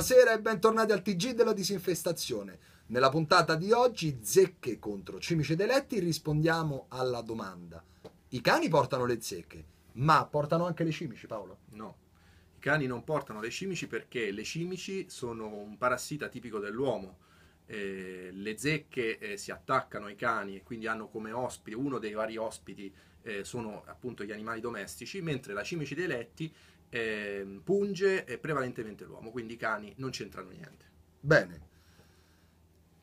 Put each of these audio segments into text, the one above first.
Buonasera e bentornati al TG della disinfestazione. Nella puntata di oggi, zecche contro cimici dei letti, rispondiamo alla domanda. I cani portano le zecche, ma portano anche le cimici, Paolo? No. I cani non portano le cimici perché le cimici sono un parassita tipico dell'uomo eh, le zecche eh, si attaccano ai cani e quindi hanno come ospite, uno dei vari ospiti eh, sono appunto gli animali domestici, mentre la cimice dei letti ehm, punge prevalentemente l'uomo, quindi i cani non c'entrano niente. Bene.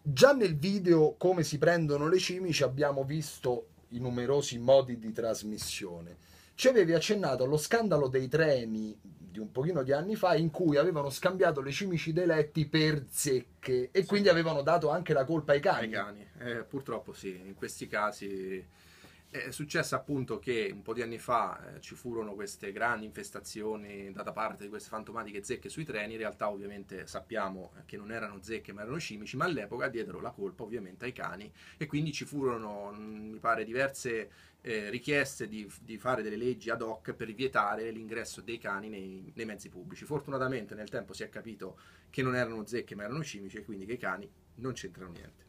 Già nel video come si prendono le cimici abbiamo visto i numerosi modi di trasmissione. Ci avevi accennato allo scandalo dei treni di un pochino di anni fa in cui avevano scambiato le cimici dei letti per zecche e sì. quindi avevano dato anche la colpa ai cani. Ai cani. Eh, purtroppo sì, in questi casi è successo appunto che un po' di anni fa eh, ci furono queste grandi infestazioni da parte di queste fantomatiche zecche sui treni, in realtà ovviamente sappiamo che non erano zecche ma erano cimici, ma all'epoca diedero la colpa ovviamente ai cani e quindi ci furono, mm, mi pare, diverse eh, richieste di, di, fare delle leggi ad hoc per vietare l'ingresso dei cani nei, nei, mezzi pubblici. Fortunatamente nel tempo si è capito che non erano zecche ma erano cimici e quindi che i cani non c'entrano niente.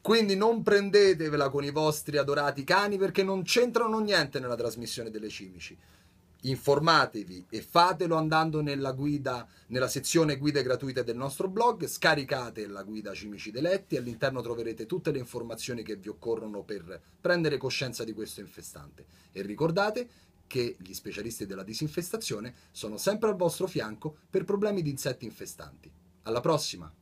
Quindi non prendetevela con i vostri adorati cani perché non c'entrano niente nella trasmissione delle cimici informatevi e fatelo andando nella guida, nella sezione guide gratuite del nostro blog, scaricate la guida Cimici Deletti, all'interno troverete tutte le informazioni che vi occorrono per prendere coscienza di questo infestante e ricordate che gli specialisti della disinfestazione sono sempre al vostro fianco per problemi di insetti infestanti. Alla prossima!